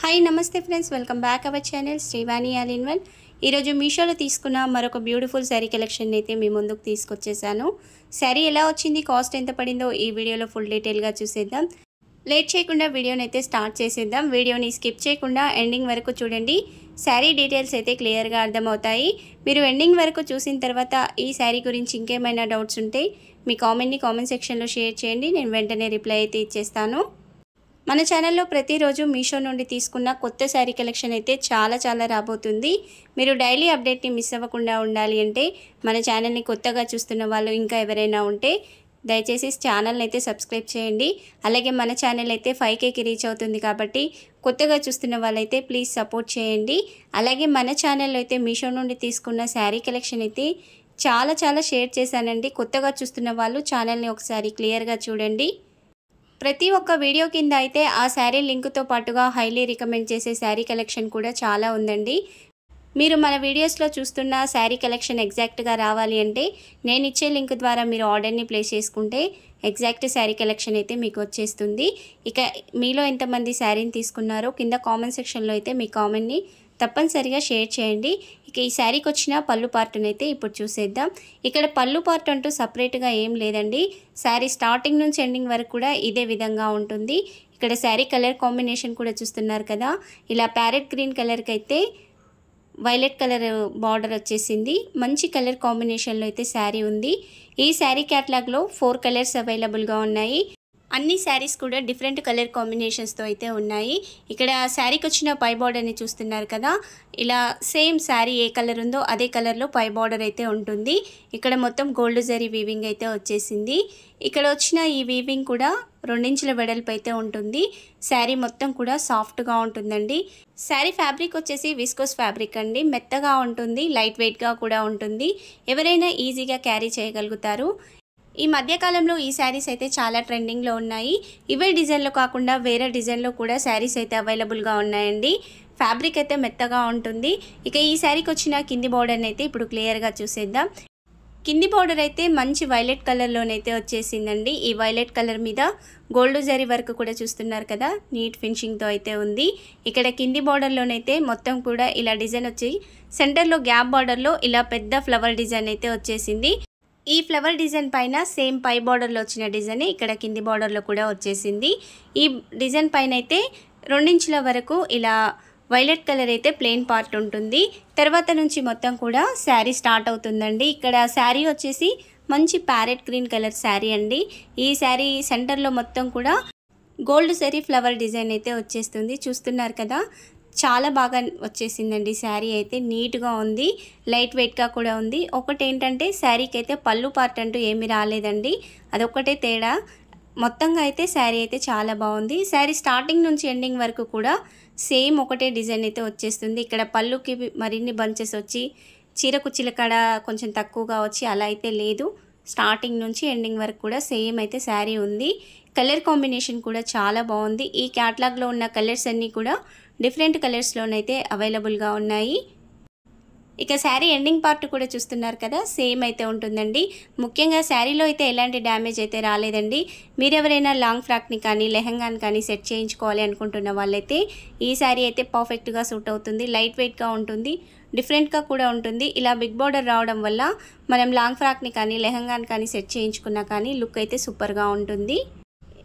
hi నమస్తే friends welcome back our channel Srivani all in one ఈరోజు మీషోలో తీసుకున్న మరొక బ్యూటిఫుల్ శారీ కలెక్షన్ అయితే మీ ముందుకు తీసుకొచ్చేసాను శారీ ఎలా వచ్చింది కాస్ట్ ఎంత పడిందో ఈ వీడియోలో ఫుల్ డీటెయిల్గా చూసేద్దాం లేట్ చేయకుండా వీడియోని అయితే స్టార్ట్ చేసేద్దాం వీడియోని స్కిప్ చేయకుండా ఎండింగ్ వరకు చూడండి శారీ డీటెయిల్స్ అయితే క్లియర్గా అర్థమవుతాయి మీరు ఎండింగ్ వరకు చూసిన తర్వాత ఈ శారీ గురించి ఇంకేమైనా డౌట్స్ ఉంటే మీ కామెంట్ని కామెంట్ సెక్షన్లో షేర్ చేయండి నేను వెంటనే రిప్లై అయితే ఇచ్చేస్తాను మన ఛానల్లో ప్రతిరోజు మీషో నుండి తీసుకున్న కొత్త శారీ కలెక్షన్ అయితే చాలా చాలా రాబోతుంది మీరు డైలీ అప్డేట్ని మిస్ అవ్వకుండా ఉండాలి అంటే మన ఛానల్ని కొత్తగా చూస్తున్న వాళ్ళు ఇంకా ఎవరైనా ఉంటే దయచేసి ఛానల్ని అయితే సబ్స్క్రైబ్ చేయండి అలాగే మన ఛానల్ అయితే ఫైవ్ కేకి రీచ్ అవుతుంది కాబట్టి కొత్తగా చూస్తున్న వాళ్ళైతే ప్లీజ్ సపోర్ట్ చేయండి అలాగే మన ఛానల్లో అయితే మీషో నుండి తీసుకున్న శారీ కలెక్షన్ అయితే చాలా చాలా షేర్ చేశానండి కొత్తగా చూస్తున్న వాళ్ళు ఛానల్ని ఒకసారి క్లియర్గా చూడండి ప్రతి ఒక్క వీడియో కింద అయితే ఆ శారీ లింక్తో పాటుగా హైలీ రికమెండ్ చేసే శారీ కలెక్షన్ కూడా చాలా ఉందండి మీరు మన వీడియోస్లో చూస్తున్న శారీ కలెక్షన్ ఎగ్జాక్ట్గా రావాలి అంటే నేను ఇచ్చే లింక్ ద్వారా మీరు ఆర్డర్ని ప్లేస్ చేసుకుంటే ఎగ్జాక్ట్ శారీ కలెక్షన్ అయితే మీకు వచ్చేస్తుంది ఇక మీలో ఎంతమంది శారీని తీసుకున్నారో కింద కామెంట్ సెక్షన్లో అయితే మీ కామెంట్ని తప్పనిసరిగా షేర్ చేయండి ఇక ఈ శారీకి వచ్చిన పళ్ళు పార్ట్ని అయితే ఇప్పుడు చూసేద్దాం ఇక్కడ పళ్ళు పార్ట్ అంటూ సపరేట్గా ఏం లేదండి శారీ స్టార్టింగ్ నుంచి ఎండింగ్ వరకు కూడా ఇదే విధంగా ఉంటుంది ఇక్కడ శారీ కలర్ కాంబినేషన్ కూడా చూస్తున్నారు కదా ఇలా ప్యారెట్ గ్రీన్ కలర్కి అయితే వైలెట్ కలర్ బార్డర్ వచ్చేసింది మంచి కలర్ కాంబినేషన్లో అయితే శారీ ఉంది ఈ శారీ క్యాట్లాగ్లో ఫోర్ కలర్స్ అవైలబుల్గా ఉన్నాయి అన్ని శారీస్ కూడా డిఫరెంట్ కలర్ కాంబినేషన్స్తో అయితే ఉన్నాయి ఇక్కడ శారీకి వచ్చిన పై బార్డర్ని చూస్తున్నారు కదా ఇలా సేమ్ శారీ ఏ కలర్ ఉందో అదే కలర్లో పై బార్డర్ అయితే ఉంటుంది ఇక్కడ మొత్తం గోల్డ్ జరీ వీవింగ్ అయితే వచ్చేసింది ఇక్కడ వచ్చిన ఈ వీవింగ్ కూడా రెండించుల వెడల్పు అయితే ఉంటుంది శారీ మొత్తం కూడా సాఫ్ట్గా ఉంటుందండి శారీ ఫ్యాబ్రిక్ వచ్చేసి విస్కోస్ ఫ్యాబ్రిక్ అండి మెత్తగా ఉంటుంది లైట్ వెయిట్గా కూడా ఉంటుంది ఎవరైనా ఈజీగా క్యారీ చేయగలుగుతారు ఈ మధ్యకాలంలో ఈ శారీస్ అయితే చాలా ట్రెండింగ్లో ఉన్నాయి ఇవే డిజైన్లో కాకుండా వేరే డిజైన్లో కూడా శారీస్ అయితే అవైలబుల్గా ఉన్నాయండి ఫ్యాబ్రిక్ అయితే మెత్తగా ఉంటుంది ఇక ఈ శారీకి వచ్చిన కింది బోర్డర్ని అయితే ఇప్పుడు క్లియర్గా చూసేద్దాం కింది బోర్డర్ అయితే మంచి వైలెట్ కలర్లోనైతే వచ్చేసిందండి ఈ వైలెట్ కలర్ మీద గోల్డ్ జరీ వర్క్ కూడా చూస్తున్నారు కదా నీట్ ఫినిషింగ్తో అయితే ఉంది ఇక్కడ కింది బార్డర్లోనైతే మొత్తం కూడా ఇలా డిజైన్ వచ్చి సెంటర్లో గ్యాప్ బార్డర్లో ఇలా పెద్ద ఫ్లవర్ డిజైన్ అయితే వచ్చేసింది ఈ ఫ్లవర్ డిజైన్ పైన సేమ్ పై బార్డర్లో వచ్చిన డిజైన్ ఇక్కడ కింది బార్డర్లో కూడా వచ్చేసింది ఈ డిజైన్ పైన అయితే రెండించుల వరకు ఇలా వైలెట్ కలర్ అయితే ప్లెయిన్ పార్ట్ ఉంటుంది తర్వాత నుంచి మొత్తం కూడా శారీ స్టార్ట్ అవుతుందండి ఇక్కడ శారీ వచ్చేసి మంచి ప్యారెట్ గ్రీన్ కలర్ శారీ అండి ఈ శారీ సెంటర్లో మొత్తం కూడా గోల్డ్ సెరీ ఫ్లవర్ డిజైన్ అయితే వచ్చేస్తుంది చూస్తున్నారు కదా చాలా బాగా వచ్చేసిందండి శారీ అయితే నీట్గా ఉంది లైట్ వెయిట్గా కూడా ఉంది ఒకటేంటంటే శారీకి అయితే పళ్ళు పార్ట్ అంటూ ఏమీ రాలేదండి అదొక్కటే తేడా మొత్తంగా అయితే శారీ అయితే చాలా బాగుంది శారీ స్టార్టింగ్ నుంచి ఎండింగ్ వరకు కూడా సేమ్ ఒకటే డిజైన్ అయితే వచ్చేస్తుంది ఇక్కడ పళ్ళుకి మరిన్ని బంచెస్ వచ్చి చీరకు చిలకడ కొంచెం తక్కువగా వచ్చి అలా అయితే లేదు స్టార్టింగ్ నుంచి ఎండింగ్ వరకు కూడా సేమ్ అయితే శారీ ఉంది కలర్ కాంబినేషన్ కూడా చాలా బాగుంది ఈ క్యాట్లాగ్లో ఉన్న కలర్స్ అన్నీ కూడా డిఫరెంట్ కలర్స్లోనైతే అవైలబుల్గా ఉన్నాయి ఇక శారీ ఎండింగ్ పార్ట్ కూడా చూస్తున్నారు కదా సేమ్ అయితే ఉంటుందండి ముఖ్యంగా శారీలో అయితే ఎలాంటి డ్యామేజ్ అయితే రాలేదండి మీరెవరైనా లాంగ్ ఫ్రాక్ని కానీ లెహంగాని కానీ సెట్ చేయించుకోవాలి అనుకుంటున్న వాళ్ళైతే ఈ శారీ అయితే పర్ఫెక్ట్గా సూట్ అవుతుంది లైట్ వెయిట్గా ఉంటుంది డిఫరెంట్గా కూడా ఉంటుంది ఇలా బిగ్ బార్డర్ రావడం వల్ల మనం లాంగ్ ఫ్రాక్ని కానీ లెహంగాని కానీ సెట్ చేయించుకున్నా కానీ లుక్ అయితే సూపర్గా ఉంటుంది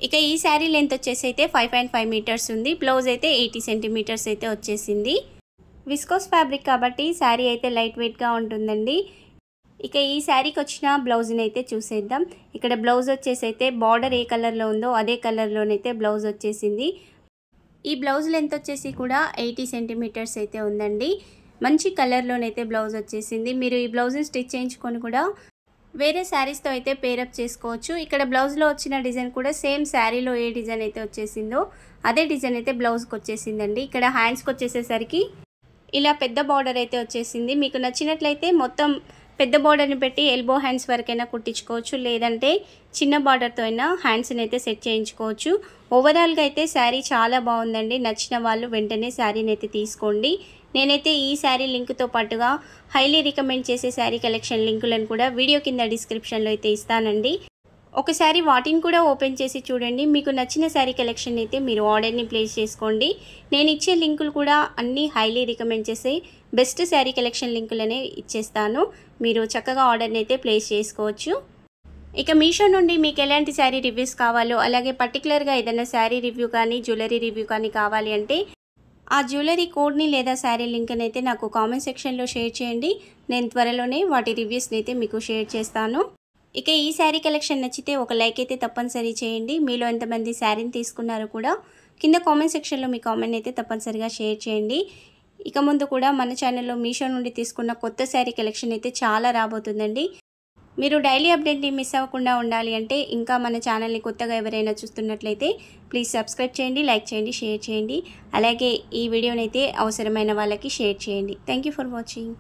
ఇక ఈ శారీ లెంత్ వచ్చేసి అయితే ఫైవ్ పాయింట్ ఫైవ్ మీటర్స్ ఉంది బ్లౌజ్ అయితే ఎయిటీ సెంటీమీటర్స్ అయితే వచ్చేసింది విస్కోస్ ఫ్యాబ్రిక్ కాబట్టి శారీ అయితే లైట్ వెయిట్గా ఉంటుందండి ఇక ఈ శారీకి వచ్చిన బ్లౌజ్ని అయితే చూసేద్దాం ఇక్కడ బ్లౌజ్ వచ్చేసి అయితే బార్డర్ ఏ కలర్లో ఉందో అదే కలర్లోనైతే బ్లౌజ్ వచ్చేసింది ఈ బ్లౌజ్ లెంత్ వచ్చేసి కూడా ఎయిటీ సెంటీమీటర్స్ అయితే ఉందండి మంచి కలర్లోనైతే బ్లౌజ్ వచ్చేసింది మీరు ఈ బ్లౌజ్ని స్టిచ్ చేయించుకొని కూడా వేరే శారీస్తో అయితే పేరప్ చేసుకోవచ్చు ఇక్కడ బ్లౌజ్లో వచ్చిన డిజైన్ కూడా సేమ్ శారీలో ఏ డిజైన్ అయితే వచ్చేసిందో అదే డిజైన్ అయితే బ్లౌజ్కి వచ్చేసిందండి ఇక్కడ హ్యాండ్స్కి వచ్చేసేసరికి ఇలా పెద్ద బార్డర్ అయితే వచ్చేసింది మీకు నచ్చినట్లయితే మొత్తం పెద్ద బార్డర్ని పెట్టి ఎల్బో హ్యాండ్స్ వరకైనా కుట్టించుకోవచ్చు లేదంటే చిన్న బార్డర్తో అయినా హ్యాండ్స్ని అయితే సెట్ చేయించుకోవచ్చు ఓవరాల్గా అయితే శారీ చాలా బాగుందండి నచ్చిన వాళ్ళు వెంటనే శారీని అయితే తీసుకోండి నేనైతే ఈ శారీ లింక్తో పాటుగా హైలీ రికమెండ్ చేసే శారీ కలెక్షన్ లింకులను కూడా వీడియో కింద డిస్క్రిప్షన్లో అయితే ఇస్తానండి ఒకసారి వాటిని కూడా ఓపెన్ చేసి చూడండి మీకు నచ్చిన శారీ కలెక్షన్ అయితే మీరు ఆర్డర్ని ప్లేస్ చేసుకోండి నేను ఇచ్చే లింకులు కూడా అన్నీ హైలీ రికమెండ్ చేసే బెస్ట్ శారీ కలెక్షన్ లింకులనే ఇచ్చేస్తాను మీరు చక్కగా ఆర్డర్ని అయితే ప్లేస్ చేసుకోవచ్చు ఇక మీషో నుండి మీకు ఎలాంటి శారీ రివ్యూస్ కావాలో అలాగే పర్టికులర్గా ఏదైనా శారీ రివ్యూ కానీ జ్యువెలరీ రివ్యూ కానీ కావాలి అంటే ఆ జ్యువెలరీ కోడ్ని లేదా శారీ లింక్ని అయితే నాకు కామెంట్ సెక్షన్లో షేర్ చేయండి నేను త్వరలోనే వాటి రివ్యూస్ని అయితే మీకు షేర్ చేస్తాను ఇక ఈ శారీ కలెక్షన్ నచ్చితే ఒక లైక్ అయితే తప్పనిసరి చేయండి మీలో ఎంతమంది శారీని తీసుకున్నారో కూడా కింద కామెంట్ సెక్షన్లో మీ కామెంట్ అయితే తప్పనిసరిగా షేర్ చేయండి ఇక ముందు కూడా మన ఛానల్లో మీషో నుండి తీసుకున్న కొత్త శారీ కలెక్షన్ అయితే చాలా రాబోతుందండి మీరు డైలీ అప్డేట్ని మిస్ అవ్వకుండా ఉండాలి అంటే ఇంకా మన ఛానల్ని కొత్తగా ఎవరైనా చూస్తున్నట్లయితే ప్లీజ్ సబ్స్క్రైబ్ చేయండి లైక్ చేయండి షేర్ చేయండి అలాగే ఈ వీడియోనైతే అవసరమైన వాళ్ళకి షేర్ చేయండి థ్యాంక్ ఫర్ వాచింగ్